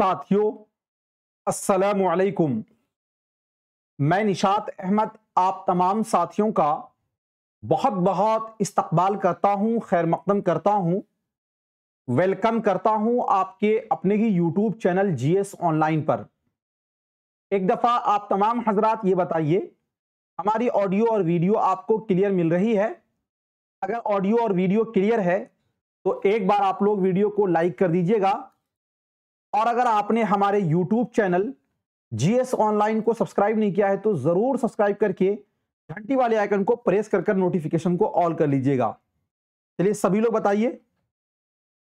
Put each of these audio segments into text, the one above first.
साथियों अस्सलाम वालेकुम मैं निशात अहमद आप तमाम साथियों का बहुत बहुत इस्तकबाल करता हूँ खैर मकदम करता हूँ वेलकम करता हूँ आपके अपने ही YouTube channel G S online पर एक दफ़ा आप तमाम हजरात ये बताइए हमारी ऑडियो और वीडियो आपको क्लियर मिल रही है अगर ऑडियो और वीडियो क्लियर है तो एक बार आप लोग वीडियो को लाइक कर दीजिएगा और अगर आपने हमारे यूट्यूब चैनल जीएस ऑनलाइन को सब्सक्राइब नहीं किया है तो जरूर सब्सक्राइब करके घंटी वाले आइकन को प्रेस कर कर नोटिफिकेशन को ऑल कर लीजिएगा चलिए सभी लोग बताइए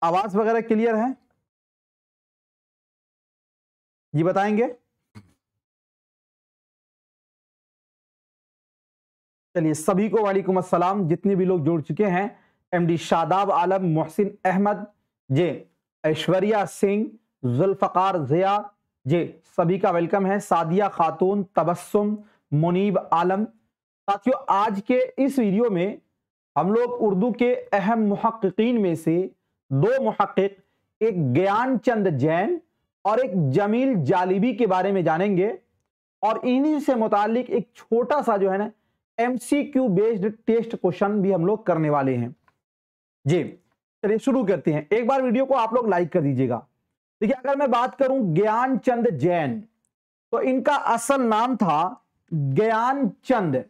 आवाज वगैरह क्लियर है जी बताएंगे चलिए सभी को वालेकुम अस्सलाम जितने भी लोग जुड़ चुके हैं एमडी शादाब आलम मोहसिन अहमद जे ऐश्वर्या सिंह जुल्फकार ज़िया जे सभी का वेलकम है सादिया खातून तबस्सुम मुनीब आलम साथियों आज के इस वीडियो में हम लोग उर्दू के अहम महक्कीन में से दो महक्क एक ज्ञान चंद जैन और एक जमील जालिबी के बारे में जानेंगे और इन्हीं से मुतालिक एक छोटा सा जो है ना एमसीक्यू बेस्ड टेस्ट क्वेश्चन भी हम लोग करने वाले हैं जी चलिए शुरू करते हैं एक बार वीडियो को आप लोग लाइक कर दीजिएगा देखिए अगर मैं बात करूं ज्ञान चंद जैन तो इनका असल नाम था ज्ञान चंद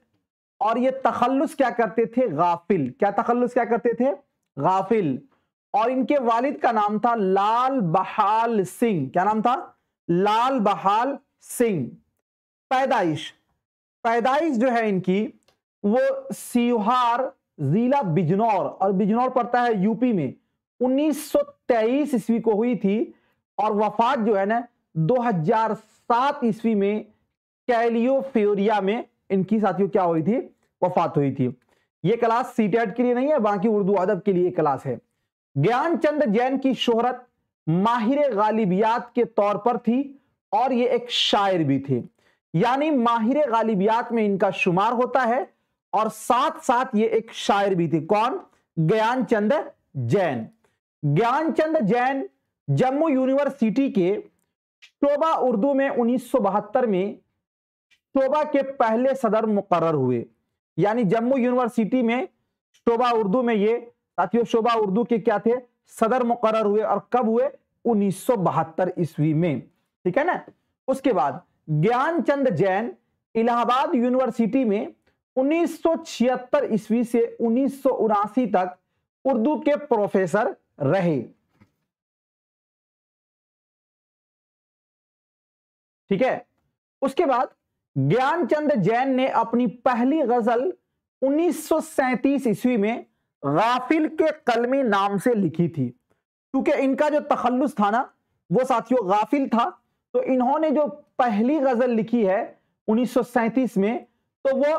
और ये तखल्लुस क्या करते थे गाफिल क्या तखल्लुस क्या करते थे गाफिल और इनके वालिद का नाम था लाल बहाल सिंह क्या नाम था लाल बहाल सिंह पैदाइश पैदाइश जो है इनकी वो सिहार जिला बिजनौर और बिजनौर पड़ता है यूपी में 1923 ईस्वी को हुई थी और वफात जो है ना 2007 हजार ईस्वी में कैलियोफ्योरिया में इनकी साथियों क्या हुई थी वफात हुई थी ये क्लास सी के लिए नहीं है बाकी उर्दू अदब के लिए क्लास है ज्ञानचंद जैन की शोहरत माहिर गालिबियात के तौर पर थी और ये एक शायर भी थे यानी माहिर गालिबियात में इनका शुमार होता है और साथ साथ ये एक शायर भी थे कौन ज्ञानचंद जैन ज्ञानचंद जैन जम्मू यूनिवर्सिटी के शोबा उर्दू में उन्नीस में शोबा के पहले सदर मुकर हुए यानी जम्मू यूनिवर्सिटी में शोबा उर्दू में ये साथियों शोबा उर्दू के क्या थे सदर मुकर हुए और कब हुए बहत्तर ईस्वी में ठीक है ना उसके बाद ज्ञानचंद जैन इलाहाबाद यूनिवर्सिटी में छिहत्तर ईस्वी से उन्नीस तक उर्दू के प्रोफेसर रहे ठीक है उसके बाद ज्ञानचंद जैन ने अपनी पहली गजल 1937 ईस्वी में गाफिल के कलमी नाम से लिखी थी क्योंकि इनका जो तखल्लुस था ना वो साथियों गाफिल था तो इन्होंने जो पहली गजल लिखी है 1937 में तो वो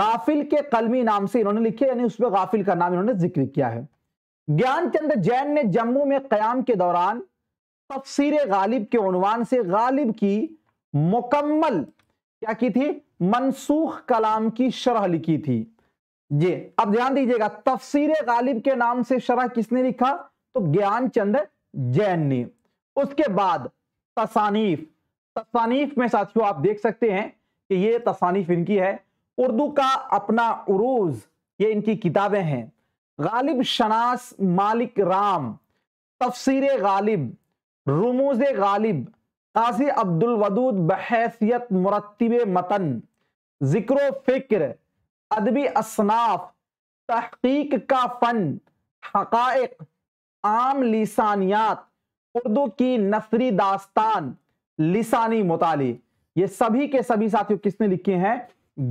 गाफिल के कलमी नाम से इन्होंने लिखी यानी उसमें गाफिल का नाम इन्होंने जिक्र किया है ज्ञानचंद जैन ने जम्मू में क्याम के दौरान तफसीर गालिब के उनवान से गालिब की मुकम्मल क्या की थी मनसूख कलाम की शरह लिखी थी ये अब ध्यान दीजिएगा तफसीर गालिब के नाम से शरह किसने लिखा तो ज्ञान चंद्र जैन ने उसके बाद तसानीफ तसानीफ में साथियों आप देख सकते हैं कि ये तसानीफ इनकी है उर्दू का अपना उरूज ये इनकी किताबें हैं गालिब शनास मालिक राम तफसीर गालिब रमूज गालिब काजी अब्दुल वदूद बहैसियत मुरतब मतन जिक्र फिक्र अदबी असनाफ तहकीक का फ़न हक आम लिसानियात उर्दू की नसरी दास्तान लिसानी मुताली ये सभी के सभी साथियों किसने लिखे हैं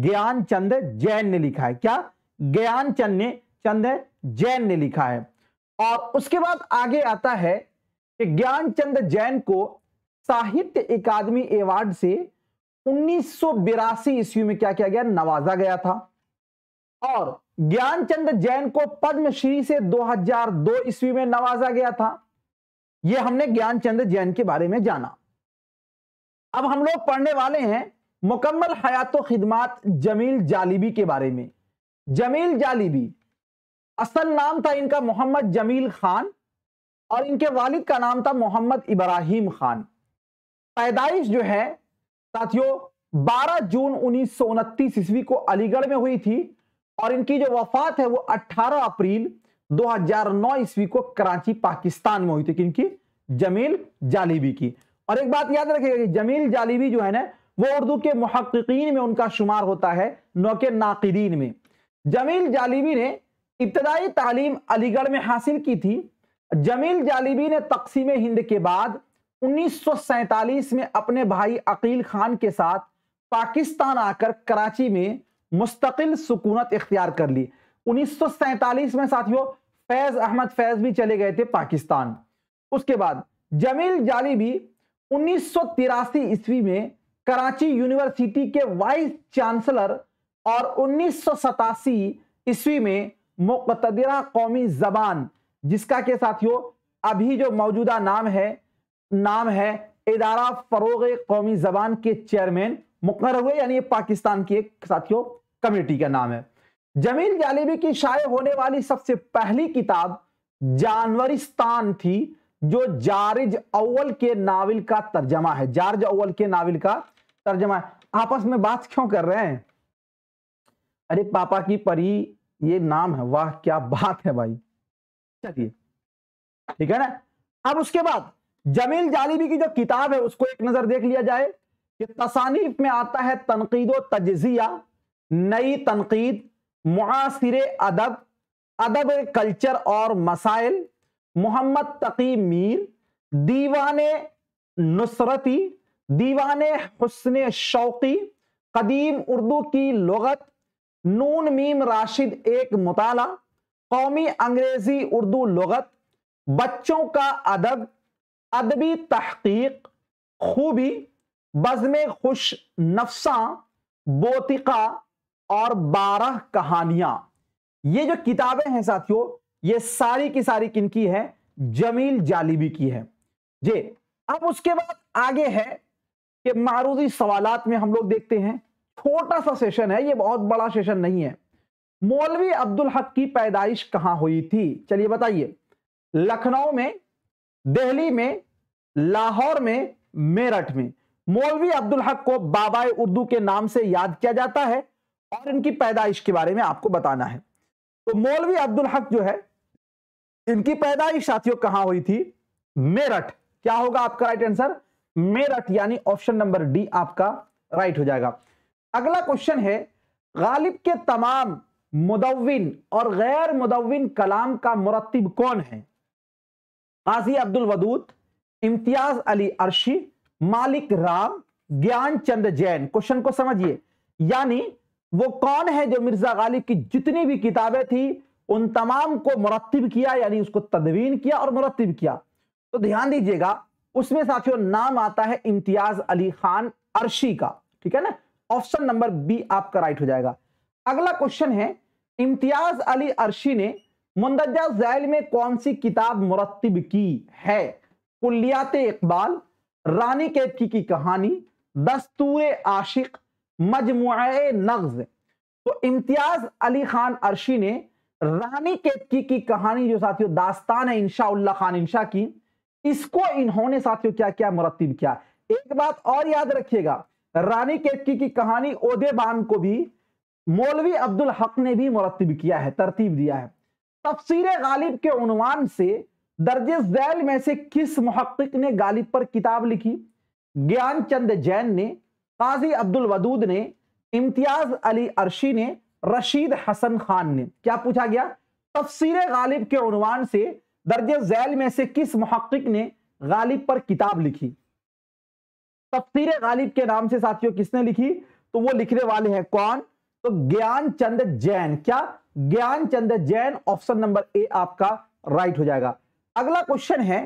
ज्ञान चंद जैन ने लिखा है क्या ज्ञान चंद ने चंद जैन ने लिखा है और उसके बाद आगे आता है कि ज्ञान चंद जैन को साहित्य अकादमी अवार्ड से उन्नीस ईस्वी में क्या किया गया नवाजा गया था और ज्ञानचंद जैन को पद्मश्री से 2002 ईस्वी में नवाजा गया था यह हमने ज्ञानचंद जैन के बारे में जाना अब हम लोग पढ़ने वाले हैं मुकम्मल हयात खिदमत जमील जालिबी के बारे में जमील जालिबी असल नाम था इनका मोहम्मद जमील खान और इनके वालिद का नाम था मोहम्मद इब्राहिम खान पैदाइश जो है साथियों 12 जून उन्नीस ईस्वी को अलीगढ़ में हुई थी और इनकी जो वफात है वो 18 अप्रैल 2009 ईस्वी को कराची पाकिस्तान में हुई थी किनकी जमील जालीबी की और एक बात याद रखिएगा कि जमील जालीबी जो है ना वो उर्दू के महक्कीन में उनका शुमार होता है नौ के नाकिदीन में जमील जालीबी ने इब्तदाई तालीम अलीगढ़ में हासिल की थी जमील जालीबी ने तकसीम हिंद के बाद उन्नीस में अपने भाई अकील खान के साथ पाकिस्तान आकर कराची में मुस्तकिल सुकूनत इख्तियार कर ली 1947 में साथियों फैज अहमद फैज भी चले गए थे पाकिस्तान उसके बाद जमील जाली भी उन्नीस ईस्वी में कराची यूनिवर्सिटी के वाइस चांसलर और उन्नीस ईस्वी में मुकतदरा कौमी जबान जिसका के साथियों अभी जो मौजूदा नाम है नाम है इदारा फरोग कौमी जबान के चेयरमैन मुकर हुए यानी पाकिस्तान की एक साथियों कमेटी का नाम है जमील जालिबी की शायद होने वाली सबसे पहली किताब जानवरिस्तान थी जो जारिज अव्वल के नावल का तर्जमा है जारज अव्वल के नावल का तर्जमा है आपस में बात क्यों कर रहे हैं अरे पापा की परी ये नाम है वाह क्या बात है भाई चलिए ठीक है ना अब उसके बाद जमील जालिबी की जो किताब है उसको एक नजर देख लिया जाए कि तसानीफ में आता है तनकीद व तजिया नई तनकीद मुआसर अदब अदब कल्चर और मसाइल मोहम्मद तकी मीर दीवान नुसरती दीवान हसन शौकी कदीम उर्दू की लगत नून मीम राशिद एक मुताला कौमी अंग्रेजी उर्दू लगत बच्चों का अदब अदबी तहकीक खूबी बज़म खुश नफसा बोतिका और बारह कहानियां ये जो किताबें हैं साथियों ये सारी की सारी किन की है जमील जालिबी की है जे अब उसके बाद आगे है कि मारूजी सवाल में हम लोग देखते हैं छोटा सा सेशन है ये बहुत बड़ा सेशन नहीं है मौलवी अब्दुल हक की पैदाइश कहाँ हुई थी चलिए बताइए लखनऊ में दिल्ली में लाहौर में मेरठ में मौलवी अब्दुल हक को बाबा उर्दू के नाम से याद किया जाता है और इनकी पैदाइश के बारे में आपको बताना है तो मौलवी अब्दुल हक जो है इनकी पैदाइश साथियों कहां हुई थी मेरठ क्या होगा आपका राइट आंसर मेरठ यानी ऑप्शन नंबर डी आपका राइट हो जाएगा अगला क्वेश्चन है गालिब के तमाम मुदविन और गैर मुदविन कलाम का मुरतब कौन है आजी अब्दुल वदूद इम्तियाज अली अर्शी मालिक राम ज्ञान चंद जैन क्वेश्चन को समझिए यानी वो कौन है जो मिर्जा गालिब की जितनी भी किताबें थी उन तमाम को मुरतब किया यानी उसको तदवीन किया और मुरतब किया तो ध्यान दीजिएगा उसमें साथियों नाम आता है इम्तियाज अली खान अर्शी का ठीक है ना ऑप्शन नंबर बी आपका राइट हो जाएगा अगला क्वेश्चन है इम्तियाज अली अर्शी ने मुंदजा जैल में कौन सी किताब मुरतब की है कुलियात इकबाल रानी कैदकी की कहानी दस्तूर आशिक मजमु नग्ज तो इम्तियाज अली खान अर्शी ने रानी केतकी की कहानी जो साथियों दास्तान है इंशा उल्ला खान इंशा की इसको इन्होंने साथियों क्या क्या मुरतब किया एक बात और याद रखिएगा रानी केतकी की कहानी ओदेबान को भी मौलवी अब्दुल हक ने भी मुरतब किया है तरतीब दिया है तफसीर गालिब के उनवान से दर्ज जैल में से किस महक्क ने गालिब पर किताब लिखी ज्ञान चंद जैन ने काजी अब्दुल वदूद ने इम्तियाज अली अर्शी ने रशीद हसन खान ने क्या पूछा गया तफसीर गालिब के उनवान से दर्ज जैल में से किस महक्क ने गालिब पर किताब लिखी तफसीर गालिब के नाम से साथियों किसने लिखी तो वो लिखने वाले हैं कौन तो ज्ञान चंद जैन क्या Gyan Chand Jain option number A आपका राइट हो जाएगा अगला क्वेश्चन है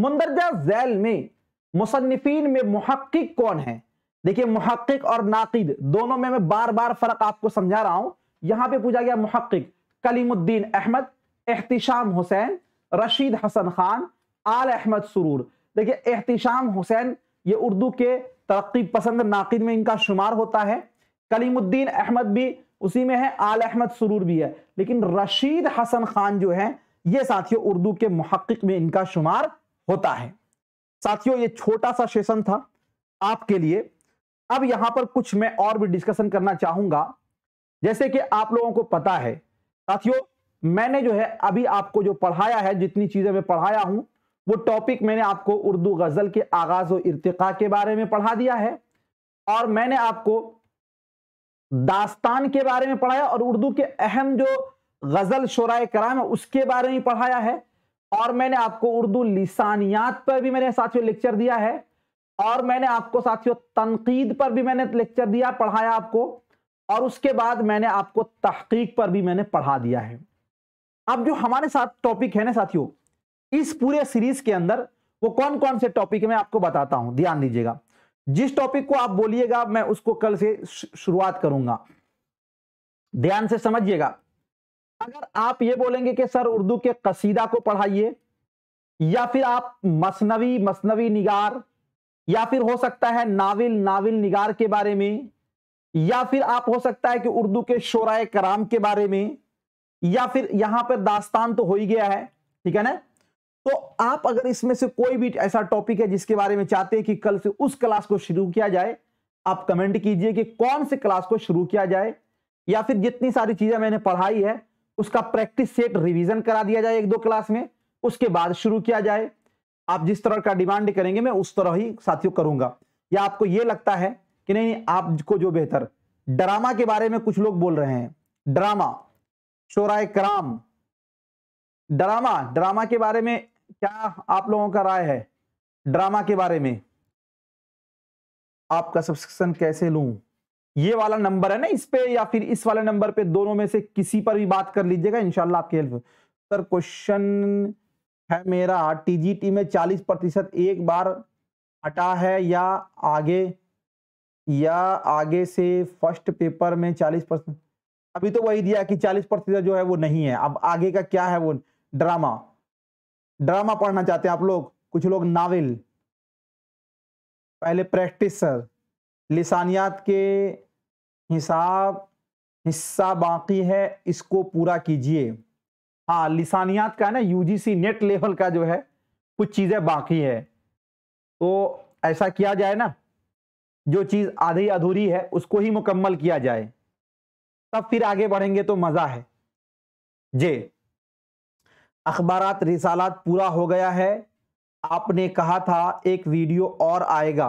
मुंदरजा जैल में मुसन्फिन में मुहक्क कौन है देखिए मुहक्क और नाकिद दोनों में मैं बार बार फर्क आपको समझा रहा हूं यहां पे पूछा गया मुहक्क कलीमुद्दीन अहमद एहतिशाम हुसैन रशीद हसन खान आल अहमद सुरूर देखिए एहतिशाम हुसैन ये उर्दू के तरक्की पसंद नाकिद में इनका शुमार होता है कलीमुद्दीन अहमद भी उसी में है आल अहमद सुरूर भी है लेकिन रशीद हसन खान जो है ये साथियों उर्दू के महक्क में इनका शुमार होता है साथियों ये छोटा सा सेशन था आपके लिए अब यहां पर कुछ मैं और भी डिस्कशन करना चाहूंगा जैसे कि आप लोगों को पता है साथियों मैंने जो है अभी आपको जो पढ़ाया है जितनी चीजें मैं पढ़ाया हूं वो टॉपिक मैंने आपको उर्दू गजल के आगाज और इरतका के बारे में पढ़ा दिया है और मैंने आपको दास्तान के बारे में पढ़ाया और उर्दू के अहम जो गजल शराय कराम है उसके बारे में पढ़ाया है और मैंने आपको उर्दू लिसानियात पर भी मैंने साथियों लेक्चर दिया है और मैंने आपको साथियों तनकीद पर भी मैंने लेक्चर दिया पढ़ाया आपको और उसके बाद मैंने आपको तहकीक पर भी मैंने पढ़ा दिया है अब जो हमारे साथ टॉपिक है ना साथियों इस पूरे सीरीज के अंदर वो कौन कौन से टॉपिक मैं आपको बताता हूं ध्यान दीजिएगा जिस टॉपिक को आप बोलिएगा मैं उसको कल से शुरुआत करूंगा ध्यान से समझिएगा अगर आप ये बोलेंगे कि सर उर्दू के कसीदा को पढ़ाइए या फिर आप मसनवी मसनवी निगार या फिर हो सकता है नाविल नाविल निगार के बारे में या फिर आप हो सकता है कि उर्दू के शोरा कराम के बारे में या फिर यहां पर दास्तान तो हो ही गया है ठीक है ना तो आप अगर इसमें से कोई भी ऐसा टॉपिक है जिसके बारे में चाहते हैं कि कल से उस क्लास को शुरू किया जाए आप कमेंट कीजिए कि कौन से क्लास को शुरू किया जाए या फिर जितनी सारी चीजें मैंने पढ़ाई है उसका प्रैक्टिस सेट रिवीजन करा दिया जाए एक दो क्लास में उसके बाद शुरू किया जाए आप जिस तरह का डिमांड करेंगे मैं उस तरह ही साथियों करूंगा या आपको यह लगता है कि नहीं आपको जो बेहतर ड्रामा के बारे में कुछ लोग बोल रहे हैं ड्रामा शोराय कराम ड्रामा ड्रामा के बारे में क्या आप लोगों का राय है ड्रामा के बारे में आपका सब्सक्रिप्शन कैसे लू ये वाला नंबर है ना इस पे या फिर इस वाले नंबर पे दोनों में से किसी पर भी बात कर लीजिएगा इनशाला आपकी हेल्प सर क्वेश्चन है मेरा टीजीटी में 40 प्रतिशत एक बार हटा है या आगे या आगे से फर्स्ट पेपर में 40 परसेंट अभी तो वही दिया कि 40 प्रतिशत जो है वो नहीं है अब आगे का क्या है वो ड्रामा ड्रामा पढ़ना चाहते हैं आप लोग कुछ लोग नावल पहले प्रैक्टिस सर लिसानियात के हिसाब हिस्सा बाकी है इसको पूरा कीजिए हाँ लिसानियात का है ना यूजीसी नेट लेवल का जो है कुछ चीज़ें बाकी है तो ऐसा किया जाए ना जो चीज़ आधी अधूरी है उसको ही मुकम्मल किया जाए तब फिर आगे बढ़ेंगे तो मज़ा है जे अखबार रिसालात पूरा हो गया है आपने कहा था एक वीडियो और आएगा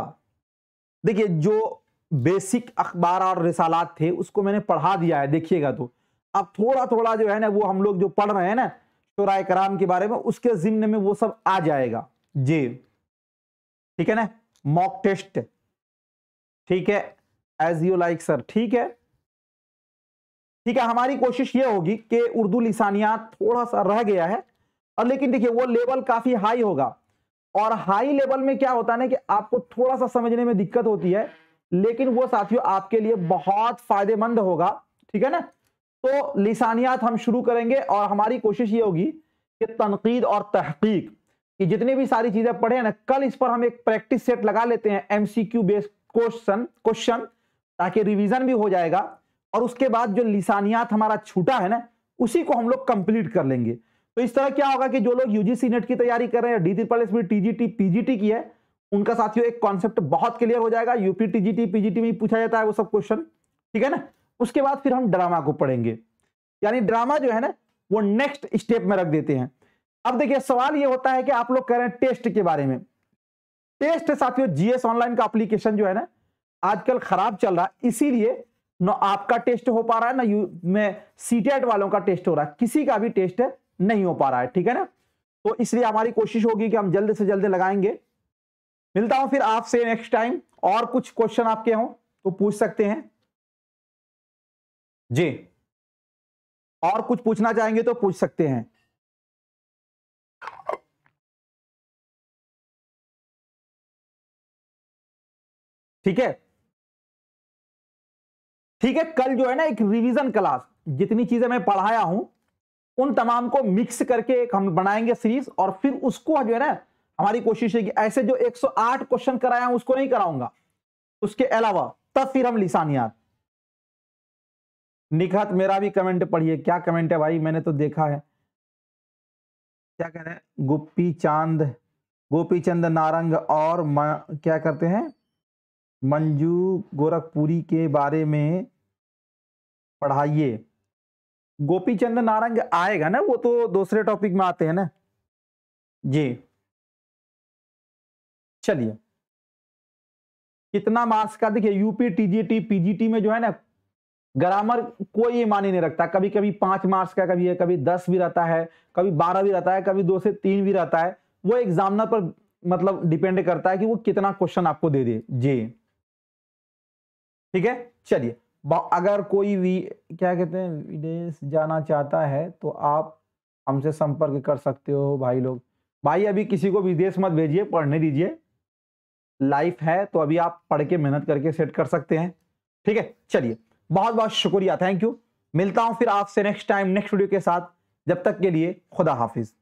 देखिए जो बेसिक अखबार और रिसालात थे उसको मैंने पढ़ा दिया है देखिएगा तो अब थोड़ा थोड़ा जो है ना वो हम लोग जो पढ़ रहे हैं ना शुराय कराम के बारे में उसके जिम्न में वो सब आ जाएगा जी ठीक है ना मॉक टेस्ट ठीक है एज यू लाइक सर ठीक है ठीक है हमारी कोशिश ये होगी कि उर्दू लिसानियात थोड़ा सा रह गया है और लेकिन देखिए वो लेवल काफ़ी हाई होगा और हाई लेवल में क्या होता है ना कि आपको थोड़ा सा समझने में दिक्कत होती है लेकिन वो साथियों आपके लिए बहुत फायदेमंद होगा ठीक है ना तो लिसानियात हम शुरू करेंगे और हमारी कोशिश ये होगी कि तनकीद और तहकीक कि जितनी भी सारी चीज़ें पढ़े ना कल इस पर हम एक प्रैक्टिस सेट लगा लेते हैं एमसीक्यू बेस्ड क्वेश्चन क्वेश्चन ताकि रिवीजन भी हो जाएगा और उसके बाद जो लिसानियात हमारा छूटा है ना उसी को हम लोग कंप्लीट कर लेंगे तो इस तरह क्या होगा कि जो लोग यूजीसी नेट की तैयारी कर रहे हैं D triple S TGT PGT की है उनका साथियों एक कॉन्सेप्ट बहुत क्लियर हो जाएगा यूपी टीजीटी पीजीटी में पूछा जाता है वो सब क्वेश्चन ठीक है ना उसके बाद फिर हम ड्रामा को पढ़ेंगे यानी ड्रामा जो है ना वो नेक्स्ट स्टेप में रख देते हैं अब देखिए सवाल ये होता है कि आप लोग कह रहे हैं टेस्ट के बारे में टेस्ट साथियों जीएस ऑनलाइन का एप्लीकेशन जो है ना आजकल खराब चल रहा है इसीलिए ना आपका टेस्ट हो पा रहा है ना यू में सीटेट वालों का टेस्ट हो रहा है किसी का भी टेस्ट नहीं हो पा रहा है ठीक है ना तो इसलिए हमारी कोशिश होगी कि हम जल्द से जल्द लगाएंगे मिलता हूं फिर आपसे नेक्स्ट टाइम और कुछ क्वेश्चन आपके हों तो पूछ सकते हैं जी और कुछ पूछना चाहेंगे तो पूछ सकते हैं ठीक है ठीक है कल जो है ना एक रिवीजन क्लास जितनी चीजें मैं पढ़ाया हूं उन तमाम को मिक्स करके एक हम बनाएंगे सीरीज और फिर उसको जो है ना हमारी कोशिश है कि ऐसे जो 108 क्वेश्चन कराया हूं उसको नहीं कराऊंगा उसके अलावा तब फिर हम लिसानियात निखत मेरा भी कमेंट पढ़िए क्या कमेंट है भाई मैंने तो देखा है क्या कह रहे हैं गुप्पी चांद गोपी चंद नारंग और क्या करते हैं मंजू गोरखपुरी के बारे में पढ़ाइए गोपी चंद नारंग आएगा ना वो तो दूसरे टॉपिक में आते हैं ना जी चलिए कितना मार्क्स का देखिए यूपी टीजीटी पीजीटी में जो है ना ग्रामर कोई मानी नहीं रखता कभी कभी पांच मार्क्स का कभी है कभी दस भी रहता है कभी बारह भी रहता है कभी दो से तीन भी रहता है वो एग्जामिनर पर मतलब डिपेंड करता है कि वो कितना क्वेश्चन आपको दे दे जी ठीक है चलिए अगर कोई भी क्या कहते हैं विदेश जाना चाहता है तो आप हमसे संपर्क कर सकते हो भाई लोग भाई अभी किसी को विदेश मत भेजिए पढ़ने दीजिए लाइफ है तो अभी आप पढ़ के मेहनत करके सेट कर सकते हैं ठीक है चलिए बहुत बहुत शुक्रिया थैंक यू मिलता हूँ फिर आपसे नेक्स्ट टाइम नेक्स्ट वीडियो के साथ जब तक के लिए खुदा हाफिज़